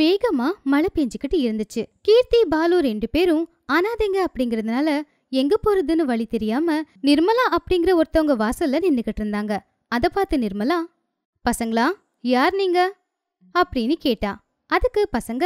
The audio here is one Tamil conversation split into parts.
வேகமா மழை பெஞ்சுக்கிட்டு இருந்துச்சு கீர்த்தி பாலு ரெண்டு பேரும் அனாதைங்க அப்படிங்கறதுனால எங்க போறதுன்னு வழி தெரியாம நிர்மலா அப்படிங்கிற ஒருத்தவங்க வாசல்ல நின்னுகிட்டு இருந்தாங்க அத பார்த்து நிர்மலா பசங்களா யார் நீங்க அப்படின்னு கேட்டா அதுக்கு பசங்க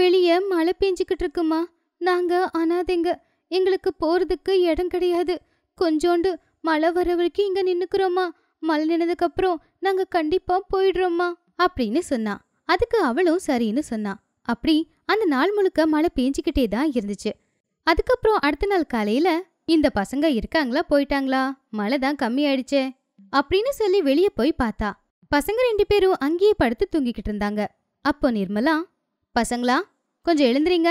வெளிய மழை பெஞ்சுக்கிட்டு இருக்குமா நாங்க அனாதைங்க எங்களுக்கு போறதுக்கு இடம் கிடையாது கொஞ்சோண்டு மழை வர வரைக்கும் இங்க நின்னுக்குறோமா மழை நின்னதுக்கு அப்புறம் நாங்க கண்டிப்பா போயிடுறோமா அப்படின்னு சொன்னா அதுக்கு அவளும் சரின்னு சொன்னா அப்படி அந்த நாள் முழுக்க மழை பேஞ்சிக்கிட்டே தான் இருந்துச்சு அதுக்கப்புறம் அடுத்த நாள் காலையில இந்த பசங்க இருக்காங்களா போயிட்டாங்களா மழை தான் கம்மி அப்படின்னு சொல்லி வெளியே போய் பார்த்தா பசங்க ரெண்டு பேரும் அங்கேயே படுத்து தூங்கிக்கிட்டு இருந்தாங்க அப்போ நிர்மலா பசங்களா கொஞ்சம் எழுந்துறீங்க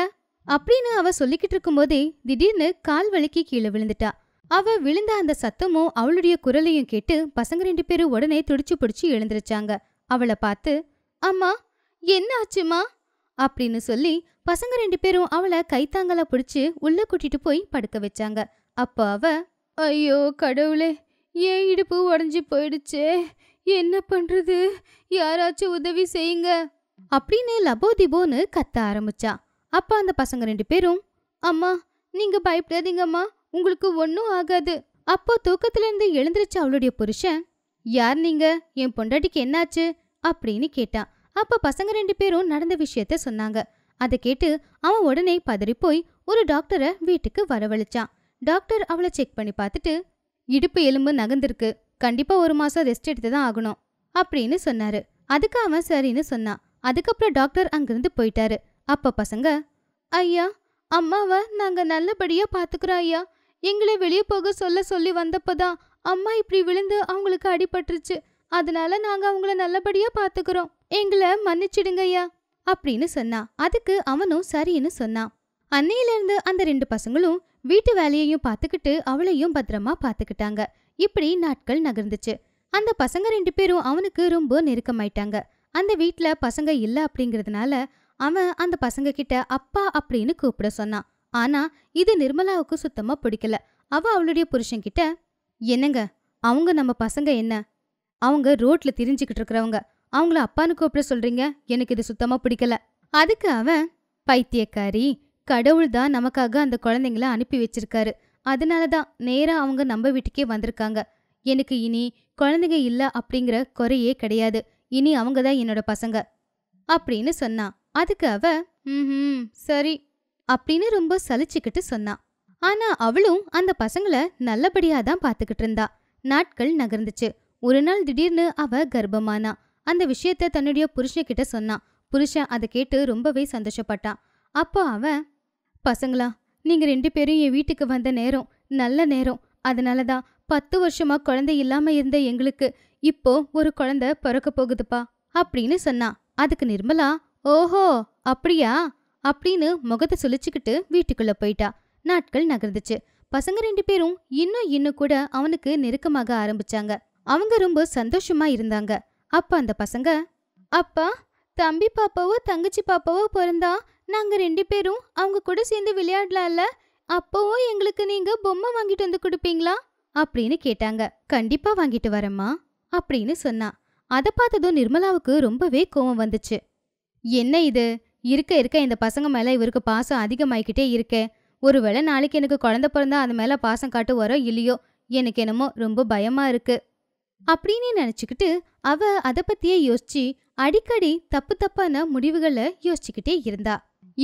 அப்படின்னு அவ சொல்லிக்கிட்டு இருக்கும்போதே திடீர்னு கால் வலிக்கு கீழே விழுந்துட்டா அவ விழுந்த அந்த சத்தமும் அவளுடைய குரலையும் கேட்டு பசங்க ரெண்டு பேரும் உடனே துடிச்சு பிடிச்சி எழுந்திருச்சாங்க அவளை பார்த்து அம்மா என்ன ஆச்சுமா அப்படின்னு சொல்லி பசங்க ரெண்டு பேரும் அவளை கைத்தாங்கலா பிடிச்சி உள்ள கூட்டிட்டு போய் படுக்க வச்சாங்க அப்போ அவ ஐயோ கடவுளே ஏன் இடுப்பு உடஞ்சி போயிடுச்சே என்ன பண்றது யாராச்சும் உதவி செய்யுங்க அப்படின்னு லபோ திபோன்னு கத்த ஆரம்பிச்சா அப்ப அந்த பசங்க ரெண்டு பேரும் அம்மா நீங்க பயப்படாதீங்கம்மா உங்களுக்கு ஒன்றும் ஆகாது அப்போ தூக்கத்திலிருந்து எழுந்திருச்சு அவளுடைய புருஷன் யார் நீங்க என் பொண்டாட்டிக்கு என்னாச்சு அப்படின்னு கேட்டான் அப்போ பசங்க ரெண்டு பேரும் நடந்த விஷயத்த சொன்னாங்க அதை கேட்டு அவன் உடனே பதறிப்போய் ஒரு டாக்டரை வீட்டுக்கு வரவழைச்சான் டாக்டர் அவளை செக் பண்ணி பார்த்துட்டு இடுப்பு எலும்பு நகர்ந்துருக்கு கண்டிப்பாக ஒரு மாதம் ரெஸ்ட் எடுத்து தான் ஆகணும் அப்படின்னு சொன்னாரு அதுக்கு அவன் சரின்னு சொன்னான் அதுக்கப்புறம் டாக்டர் அங்கிருந்து போயிட்டாரு அப்போ பசங்க ஐயா அம்மாவை நாங்கள் நல்லபடியாக பார்த்துக்குறோம் ஐயா எங்களை வெளியே போக சொல்ல சொல்லி வந்தப்போ தான் அம்மா இப்படி விழுந்து அவங்களுக்கு அடிபட்டுருச்சு அதனால நாங்கள் அவங்கள நல்லபடியாக பார்த்துக்குறோம் எங்களை ஐயா அப்படின்னு சொன்னான் அதுக்கு அவனும் சரின்னு சொன்னான் அன்னையிலிருந்து அந்த ரெண்டு பசங்களும் வீட்டு வேலையையும் பார்த்துக்கிட்டு அவளையும் பத்திரமா பார்த்துக்கிட்டாங்க இப்படி நாட்கள் நகர்ந்துச்சு அந்த பசங்க ரெண்டு பேரும் அவனுக்கு ரொம்ப நெருக்கமாயிட்டாங்க அந்த வீட்டில் பசங்க இல்லை அப்படிங்கிறதுனால அவன் அந்த பசங்க கிட்ட அப்பா அப்படின்னு கூப்பிட சொன்னான் ஆனா இது நிர்மலாவுக்கு சுத்தமா பிடிக்கல அவ அவளுடைய புருஷன் கிட்ட என்னங்க அவங்க நம்ம பசங்க என்ன அவங்க ரோட்ல திரிஞ்சுக்கிட்டு இருக்கிறவங்க அவங்கள அப்பான்னு கூப்பிட சொல்றீங்க எனக்கு இது சுத்தமா பிடிக்கல அதுக்கு அவன் பைத்தியக்காரி கடவுள் தான் நமக்காக அந்த குழந்தைங்கள அனுப்பி வச்சிருக்காரு அதனால தான் அவங்க நம்ம வீட்டுக்கே வந்திருக்காங்க எனக்கு இனி குழந்தைங்க இல்ல அப்படிங்கிற குறையே கிடையாது இனி அவங்க தான் என்னோட பசங்க அப்படின்னு சொன்னான் அதுக்கு அவ ம் சரி அப்படின்னு ரொம்ப சலிச்சுக்கிட்டு சொன்னான் ஆனா அவளும் அந்த பசங்களை நல்லபடியா தான் இருந்தா நாட்கள் நகர்ந்துச்சு ஒரு நாள் திடீர்னு அவ கர்ப்பமானா அந்த விஷயத்த தன்னுடைய புருஷன்கிட்ட சொன்னான் புருஷன் அதை கேட்டு ரொம்பவே சந்தோஷப்பட்டான் அப்போ அவன் பசங்களா நீங்கள் ரெண்டு பேரும் என் வீட்டுக்கு வந்த நேரம் நல்ல நேரம் அதனால தான் பத்து வருஷமா குழந்தை இல்லாம இருந்த எங்களுக்கு இப்போ ஒரு குழந்தை பிறக்க போகுதுப்பா அப்படின்னு சொன்னான் அதுக்கு நிர்மலா ஓஹோ அப்படியா அப்படின்னு முகத்தை சுழிச்சுக்கிட்டு வீட்டுக்குள்ள போயிட்டா நாட்கள் நகர்ந்துச்சு பசங்க ரெண்டு பேரும் இன்னும் இன்னும் கூட அவனுக்கு நெருக்கமாக ஆரம்பிச்சாங்க அவங்க ரொம்ப சந்தோஷமா இருந்தாங்க அப்போ அந்த பசங்க அப்பா தம்பி பாப்பாவோ தங்கச்சி பாப்பாவோ பிறந்தா நாங்கள் ரெண்டு பேரும் அவங்க கூட சேர்ந்து விளையாடலாம்ல அப்போவும் எங்களுக்கு நீங்கள் பொம்மை வாங்கிட்டு வந்து கொடுப்பீங்களா அப்படின்னு கேட்டாங்க கண்டிப்பாக வாங்கிட்டு வரேம்மா அப்படின்னு சொன்னா அதை பார்த்ததும் நிர்மலாவுக்கு ரொம்பவே கோவம் வந்துச்சு என்ன இது இருக்க இருக்க இந்த பசங்க மேலே இவருக்கு பாசம் அதிகமாயிக்கிட்டே இருக்கே ஒருவேளை நாளைக்கு எனக்கு குழந்த பிறந்தா அது மேலே பாசம் காட்டு வரோ இல்லையோ எனக்கு என்னமோ ரொம்ப பயமாக இருக்குது அப்படின்னு நினச்சிக்கிட்டு அவ அதை பற்றியே யோசிச்சு அடிக்கடி தப்பு தப்பான முடிவுகளை யோசிச்சுக்கிட்டே இருந்தா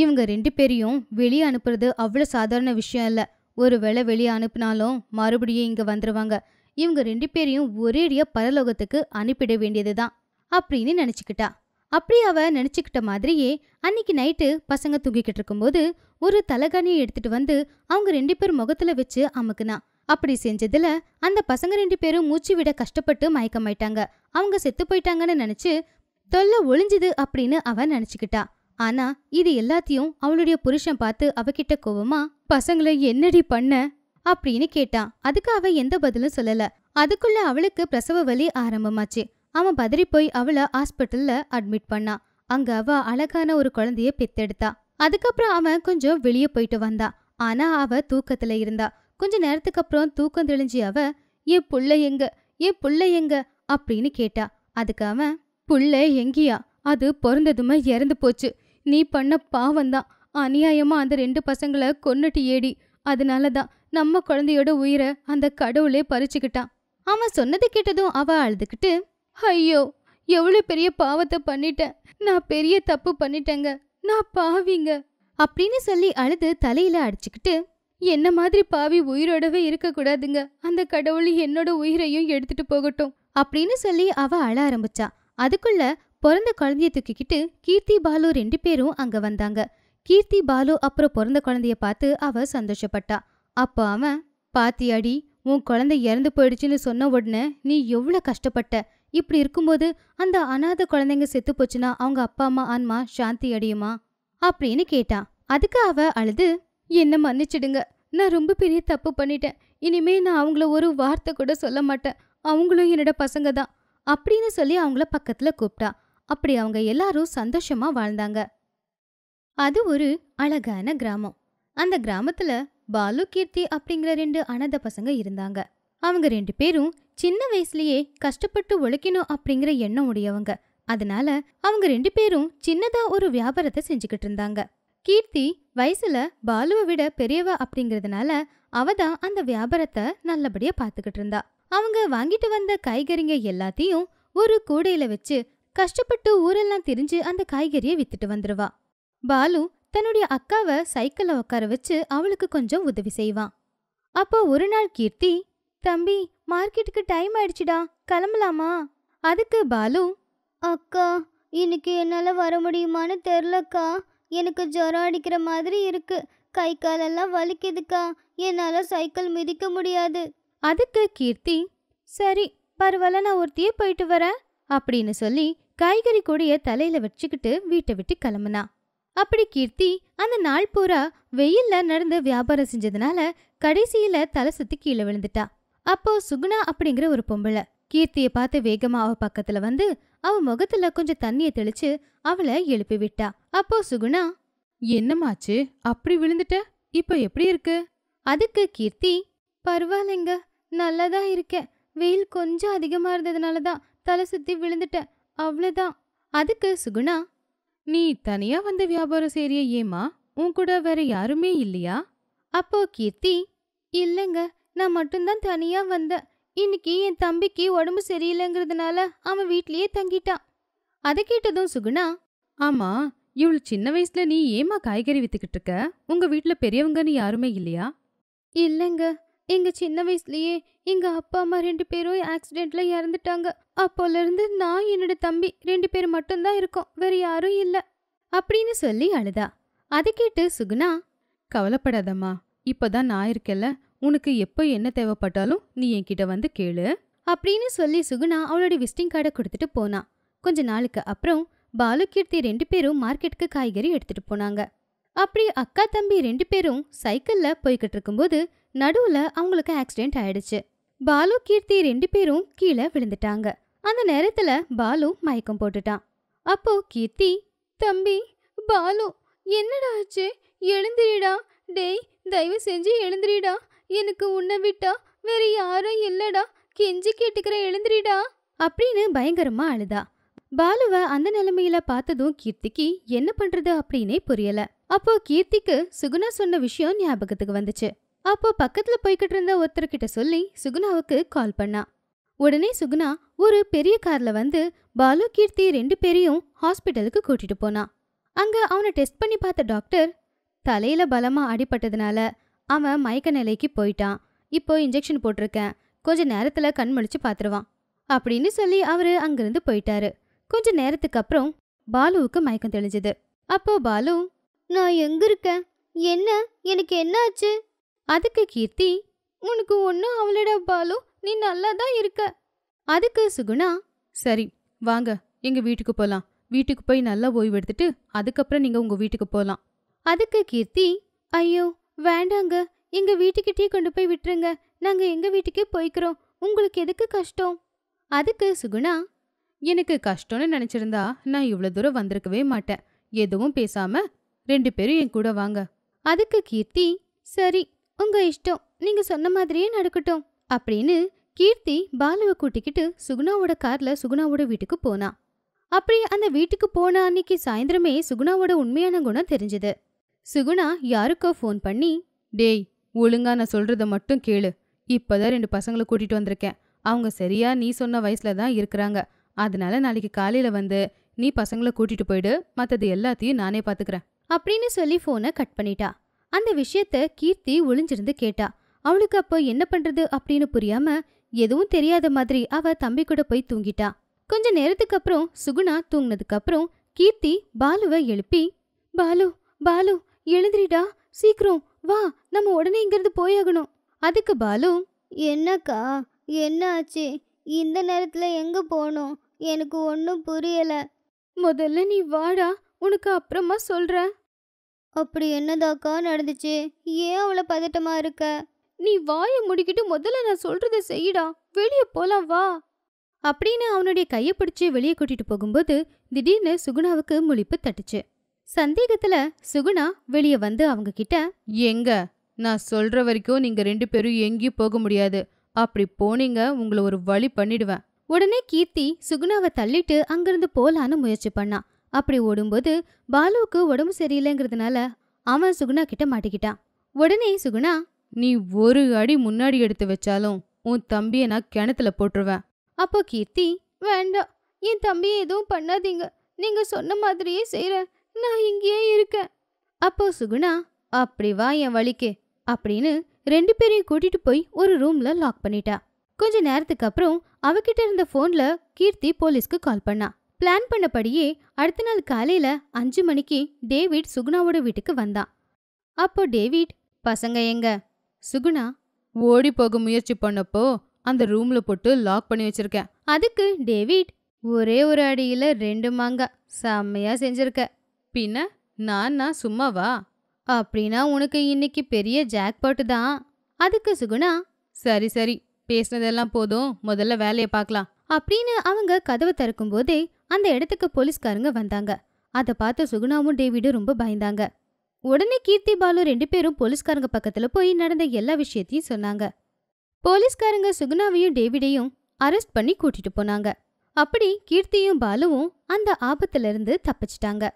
இவங்க ரெண்டு பேரையும் வெளியே அனுப்புறது அவ்வளோ சாதாரண விஷயம் இல்லை ஒருவேளை வெளியே அனுப்புனாலும் மறுபடியும் இங்கே வந்துடுவாங்க இவங்க ரெண்டு பேரையும் ஒரேடியாக பரலோகத்துக்கு அனுப்பிட வேண்டியது தான் அப்படின்னு நினச்சிக்கிட்டா அப்படி அவ நினச்சிக்கிட்ட மாதிரியே அன்னைக்கு நைட்டு பசங்க தூங்கிக்கிட்டு இருக்கும்போது ஒரு தலகாணியை எடுத்துட்டு வந்து அவங்க ரெண்டு பேர் முகத்தில் வச்சு அமுக்குனா அப்படி செஞ்சதுல அந்த பசங்க ரெண்டு பேரும் மூச்சு விட கஷ்டப்பட்டு மயக்கமாயிட்டாங்க அவங்க செத்து போயிட்டாங்கன்னு நினைச்சு தொல்லை ஒளிஞ்சுது அப்படின்னு அவன் நினைச்சுக்கிட்டா ஆனா இது எல்லாத்தையும் அவளுடைய புருஷன் பார்த்து அவகிட்ட கோவமா பசங்களை என்னடி பண்ண அப்படின்னு கேட்டான் அதுக்கு அவ எந்த பதிலும் சொல்லல அதுக்குள்ள அவளுக்கு பிரசவ வலி ஆரம்பமாச்சு அவன் பதறி போய் அவளை ஹாஸ்பிட்டல்ல அட்மிட் பண்ணான் அங்க அவ அழகான ஒரு குழந்தைய பெத்தெடுத்தா அதுக்கப்புறம் அவன் கொஞ்சம் வெளியே போயிட்டு வந்தா ஆனா அவ தூக்கத்துல இருந்தா கொஞ்ச நேரத்துக்கு அப்புறம் தூக்கம் தெளிஞ்சி அவ என் புள்ள எங்க என் புள்ள எங்க அப்படின்னு கேட்டா அதுக்கு அவன் புள்ள எங்கியா அது பிறந்ததுமே இறந்து போச்சு நீ பண்ண பாவம்தான் அநியாயமா அந்த ரெண்டு பசங்களை கொன்னுட்டு ஏடி அதனாலதான் நம்ம குழந்தையோட உயிரை அந்த கடவுளே பறிச்சுக்கிட்டான் அவன் சொன்னது கேட்டதும் அவ அழுதுகிட்டு ஐயோ எவ்வளவு பெரிய பாவத்தை பண்ணிட்டேன் நான் பெரிய தப்பு பண்ணிட்டேங்க நான் பாவிங்க அப்படின்னு சொல்லி அழுது தலையில அடிச்சுக்கிட்டு என்ன மாதிரி பாவி உயிரோடவே இருக்கக்கூடாதுங்க அந்த கடவுள் என்னோட உயிரையும் எடுத்துட்டு போகட்டும் அப்படின்னு சொல்லி அவ அழ ஆரம்பிச்சா அதுக்குள்ள பிறந்த குழந்தைய தூக்கிக்கிட்டு கீர்த்தி பாலு ரெண்டு பேரும் அங்க வந்தாங்க கீர்த்தி பாலு அப்புறம் பிறந்த குழந்தைய பார்த்து அவ சந்தோஷப்பட்டா அப்போ அவன் அடி உன் குழந்தை இறந்து போயிடுச்சுன்னு சொன்ன உடனே நீ எவ்வளவு கஷ்டப்பட்ட இப்படி இருக்கும்போது அந்த அனாத குழந்தைங்க செத்து போச்சுன்னா அவங்க அப்பா அம்மா ஆன்மா சாந்தி அடியுமா அப்படின்னு கேட்டான் அதுக்கு அவ அழுது என்னை மன்னிச்சிடுங்க நான் ரொம்ப பெரிய தப்பு பண்ணிட்டேன் இனிமே நான் அவங்கள ஒரு வார்த்தை கூட சொல்ல மாட்டேன் அவங்களும் என்னோட பசங்க தான் அப்படின்னு சொல்லி அவங்கள பக்கத்துல கூப்பிட்டா அப்படி அவங்க எல்லாரும் சந்தோஷமா வாழ்ந்தாங்க அது ஒரு அழகான கிராமம் அந்த கிராமத்துல பாலு கீர்த்தி அப்படிங்கிற ரெண்டு அனாத பசங்க இருந்தாங்க அவங்க ரெண்டு பேரும் சின்ன வயசுலயே கஷ்டப்பட்டு உழைக்கணும் அப்படிங்கிற எண்ணம் உடையவங்க அதனால அவங்க ரெண்டு பேரும் சின்னதா ஒரு வியாபாரத்தை செஞ்சுக்கிட்டு இருந்தாங்க கீர்த்தி வயசுல பாலுவை விட பெரியவ அப்படிங்கிறதுனால அவ தான் அந்த வியாபாரத்தை நல்லபடியா பாத்துக்கிட்டு இருந்தா அவங்க வாங்கிட்டு வந்த காய்கறிங்க எல்லாத்தையும் ஒரு கூடையில வச்சு கஷ்டப்பட்டு ஊரெல்லாம் தெரிஞ்சு அந்த காய்கறியை வித்துட்டு வந்துருவா பாலு தன்னுடைய அக்காவை சைக்கிளில் உட்கார வச்சு அவளுக்கு கொஞ்சம் உதவி செய்வான் அப்போ ஒரு நாள் கீர்த்தி தம்பி மார்க்கெட்டுக்கு டைம் ஆயிடுச்சுடா கிளம்பலாமா அதுக்கு பாலு அக்கா இன்னைக்கு என்னால வர முடியுமான்னு தெரிலக்கா எனக்கு ஜுரம் அடிக்கிற மாதிரி இருக்கு கை காலெல்லாம் வலிக்குதுக்கா என்னால் சைக்கிள் மிதிக்க முடியாது அதுக்கு கீர்த்தி சரி பரவாயில்ல நான் ஒருத்தியே போயிட்டு வரேன் அப்படின்னு சொல்லி காய்கறி கொடிய தலையில வச்சுக்கிட்டு வீட்டை விட்டு கிளம்புனா அப்படி கீர்த்தி அந்த நாள் பூரா வெயில்ல நடந்து வியாபாரம் செஞ்சதுனால கடைசியில தலை சுத்தி கீழே விழுந்துட்டா அப்போ சுகுணா அப்படிங்கிற ஒரு பொம்பளை கீர்த்திய பார்த்து வேகமா அவ பக்கத்துல வந்து அவ முகத்துல கொஞ்சம் தண்ணியை தெளிச்சு அவளை எழுப்பி விட்டா அப்போ சுகுணா என்னமாச்சு அப்படி விழுந்துட்ட இப்போ எப்படி இருக்கு அதுக்கு கீர்த்தி பரவாயில்லைங்க நல்லா தான் வெயில் கொஞ்சம் அதிகமாக இருந்ததுனால தான் தலை சுற்றி விழுந்துட்ட அவ்வளோதான் அதுக்கு சுகுணா நீ தனியாக வந்த வியாபாரம் செய்கிறிய ஏமா உன் கூட வேற யாருமே இல்லையா அப்போ கீர்த்தி இல்லைங்க நான் மட்டும்தான் தனியாக வந்தேன் இன்னைக்கு என் தம்பிக்கு உடம்பு சரியில்லைங்கிறதுனால அவன் வீட்லயே தங்கிட்டான் அதை கேட்டதும் சுகுணா ஆமாம் இவ்வளோ சின்ன வயசுல நீ ஏமா காய்கறி வித்துக்கிட்டு இருக்க உங்க வீட்டுல பெரியவங்கன்னு யாருமே இல்லையா இல்லைங்க எங்க சின்ன வயசுலயே எங்க அப்பா அம்மா ரெண்டு பேரும் ஆக்சிடென்ட்ல இறந்துட்டாங்க அப்போல இருந்து நான் என்னோட தம்பி ரெண்டு பேர் மட்டும்தான் இருக்கோம் வேற யாரும் இல்ல அப்படின்னு சொல்லி அழுதா அதை கேட்டு சுகுணா கவலைப்படாதம்மா இப்பதான் நான் இருக்கேல்ல உனக்கு எப்போ என்ன தேவைப்பட்டாலும் நீ என்கிட்ட வந்து கேளு அப்படின்னு சொல்லி சுகுணா அவளோட விசிட்டிங் கார்டை கொடுத்துட்டு போனா கொஞ்ச நாளுக்கு அப்புறம் பாலு கீர்த்தி ரெண்டு பேரும் மார்க்கெட்டுக்கு காய்கறி எடுத்துட்டு போனாங்க அப்படி அக்கா தம்பி ரெண்டு பேரும் சைக்கிள்ல போய்கிட்டு இருக்கும்போது நடுவுல அவங்களுக்கு ஆக்சிடென்ட் ஆயிடுச்சு பாலு கீர்த்தி ரெண்டு பேரும் கீழே விழுந்துட்டாங்க அந்த நேரத்துல பாலு மயக்கம் போட்டுட்டான் அப்போ கீர்த்தி தம்பி பாலு என்னடா ஆச்சு எழுந்திரிடா டேய் தயவு செஞ்சு எழுந்திரிடா எனக்கு உன்னை விட்டா வேற யாரும் இல்லடா கெஞ்சி கேட்டுக்கிற எழுந்திரிடா அப்படின்னு பயங்கரமா அழுதா பாலுவை அந்த நிலைமையில பார்த்ததும் கீர்த்திக்கு என்ன பண்றது அப்படின்னே புரியல அப்போ கீர்த்திக்கு சுகுணா சொன்ன விஷயம் ஞாபகத்துக்கு வந்துச்சு அப்போ பக்கத்துல போய்கிட்டு இருந்த ஒருத்தர் கிட்ட சொல்லி சுகுணாவுக்கு கால் பண்ணா உடனே சுகுணா ஒரு பெரிய கார்ல வந்து பாலு கீர்த்தி ரெண்டு பேரையும் ஹாஸ்பிட்டலுக்கு கூட்டிட்டு போனா அங்க அவனை டெஸ்ட் பண்ணி பார்த்த டாக்டர் தலையில பலமா அடிபட்டதுனால அவன் மயக்க நிலைக்கு போயிட்டான் இப்போ இன்ஜெக்ஷன் போட்டிருக்கேன் கொஞ்ச நேரத்துல கண் முழிச்சு பாத்துருவான் அப்படின்னு சொல்லி அவரு அங்கிருந்து போயிட்டாரு கொஞ்ச நேரத்துக்கு அப்புறம் பாலுவுக்கு மயக்கம் தெளிஞ்சது அப்போ பாலு நான் எங்க இருக்கேன் என்ன எனக்கு என்ன ஆச்சு அதுக்கு கீர்த்தி உனக்கு ஒன்றும் அவளோட பாலு நீ நல்லா தான் இருக்க அதுக்கு சுகுணா சரி வாங்க எங்க வீட்டுக்கு போலாம் வீட்டுக்கு போய் நல்லா ஓய்வு எடுத்துட்டு அதுக்கப்புறம் நீங்க உங்க வீட்டுக்கு போலாம் அதுக்கு கீர்த்தி ஐயோ வேண்டாங்க எங்க வீட்டுக்கிட்டே கொண்டு போய் விட்டுருங்க நாங்க எங்க வீட்டுக்கே போய்க்கிறோம் உங்களுக்கு எதுக்கு கஷ்டம் அதுக்கு சுகுணா எனக்கு கஷ்டம்னு நினைச்சிருந்தா நான் இவ்வளோ தூரம் வந்திருக்கவே மாட்டேன் எதுவும் பேசாம ரெண்டு பேரும் என் கூட வாங்க அதுக்கு கீர்த்தி சரி உங்க இஷ்டம் நீங்க சொன்ன மாதிரியே நடக்கட்டும் அப்படின்னு கீர்த்தி பாலுவை கூட்டிக்கிட்டு சுகுணாவோட கார்ல சுகுணாவோட வீட்டுக்கு போனா அப்படி அந்த வீட்டுக்கு போன அன்னைக்கு சாயந்தரமே சுகுணாவோட உண்மையான குணம் தெரிஞ்சது சுகுணா யாருக்கோ ஃபோன் பண்ணி டேய் ஒழுங்கா நான் சொல்றத மட்டும் கேளு இப்பதான் ரெண்டு பசங்களை கூட்டிட்டு வந்திருக்கேன் அவங்க சரியா நீ சொன்ன வயசுல தான் இருக்கிறாங்க அதனால நாளைக்கு காலையில வந்து நீ பசங்களை கூட்டிட்டு போயிடு மற்றது எல்லாத்தையும் நானே பாத்துக்கிறேன் அப்படின்னு சொல்லி ஃபோனை கட் பண்ணிட்டா அந்த விஷயத்த கீர்த்தி ஒளிஞ்சிருந்து கேட்டா அவளுக்கு அப்போ என்ன பண்றது அப்படின்னு புரியாம எதுவும் தெரியாத மாதிரி அவ தம்பி கூட போய் தூங்கிட்டா கொஞ்ச நேரத்துக்கு அப்புறம் சுகுணா தூங்கினதுக்கு அப்புறம் கீர்த்தி பாலுவை எழுப்பி பாலு பாலு எழுந்திரிடா சீக்கிரம் வா நம்ம உடனே இங்கிருந்து போயாகணும் அதுக்கு பாலு என்னக்கா என்ன ஆச்சு இந்த நேரத்துல எங்க போனோம் எனக்கு ஒன்றும் புரியல முதல்ல நீ வாடா உனக்கு அப்புறமா சொல்ற அப்படி என்னதாக்கா நடந்துச்சு ஏன் அவ்வளோ பதட்டமா இருக்க நீ வாயை முடிக்கிட்டு முதல்ல நான் சொல்றத செய்யடா வெளியே போலாம் வா அப்படின்னு அவனுடைய கையை பிடிச்சி வெளியே கூட்டிட்டு போகும்போது திடீர்னு சுகுணாவுக்கு முழிப்பு தட்டுச்சு சந்தேகத்துல சுகுணா வெளியே வந்து அவங்க கிட்ட எங்க நான் சொல்ற வரைக்கும் நீங்க ரெண்டு பேரும் எங்கேயும் போக முடியாது அப்படி போனீங்க உங்களை ஒரு வழி பண்ணிடுவேன் உடனே கீர்த்தி சுகுணாவை தள்ளிட்டு அங்கிருந்து போலான்னு முயற்சி பண்ணான் அப்படி ஓடும்போது பாலுவுக்கு உடம்பு சரியில்லைங்கிறதுனால அவன் சுகுணா கிட்ட மாட்டிக்கிட்டான் உடனே சுகுணா நீ ஒரு அடி முன்னாடி எடுத்து வச்சாலும் உன் தம்பியை நான் கிணத்துல போட்டுருவேன் அப்போ கீர்த்தி வேண்டாம் என் தம்பியை எதுவும் பண்ணாதீங்க நீங்க சொன்ன மாதிரியே செய்யற நான் இங்கேயே இருக்கேன் அப்போ சுகுணா அப்படி வா என் வழிக்கு அப்படின்னு ரெண்டு பேரையும் கூட்டிட்டு போய் ஒரு ரூம்ல லாக் பண்ணிட்டா கொஞ்ச நேரத்துக்கு அப்புறம் அவகிட்ட இருந்த ஃபோன்ல கீர்த்தி போலீஸ்க்கு கால் பண்ணா பிளான் பண்ணபடியே அடுத்த நாள் காலையில அஞ்சு மணிக்கு டேவிட் சுகுணாவோட வீட்டுக்கு வந்தான் அப்போ டேவிட் பசங்க எங்க சுகுணா ஓடி போக முயற்சி பண்ணப்போ அந்த ரூம்ல போட்டு லாக் பண்ணி வச்சிருக்கேன் அதுக்கு டேவிட் ஒரே ஒரு அடியில ரெண்டு மாங்க செம்மையா செஞ்சிருக்க பின்ன நான் நான் சும்மாவா அப்படின்னா உனக்கு இன்னைக்கு பெரிய ஜாக்பாட்டு தான் அதுக்கு சுகுணா சரி சரி பேசினதெல்லாம் போதும் முதல்ல வேலையை பார்க்கலாம் அப்படின்னு அவங்க கதவை திறக்கும் போதே அந்த இடத்துக்கு போலீஸ்காரங்க வந்தாங்க அதை பார்த்த சுகுணாவும் டேவிடும் ரொம்ப பயந்தாங்க உடனே கீர்த்தி பாலு ரெண்டு பேரும் போலீஸ்காரங்க பக்கத்துல போய் நடந்த எல்லா விஷயத்தையும் சொன்னாங்க போலீஸ்காரங்க சுகுணாவையும் டேவிடையும் அரெஸ்ட் பண்ணி கூட்டிட்டு போனாங்க அப்படி கீர்த்தியும் பாலுவும் அந்த ஆபத்துல இருந்து தப்பிச்சிட்டாங்க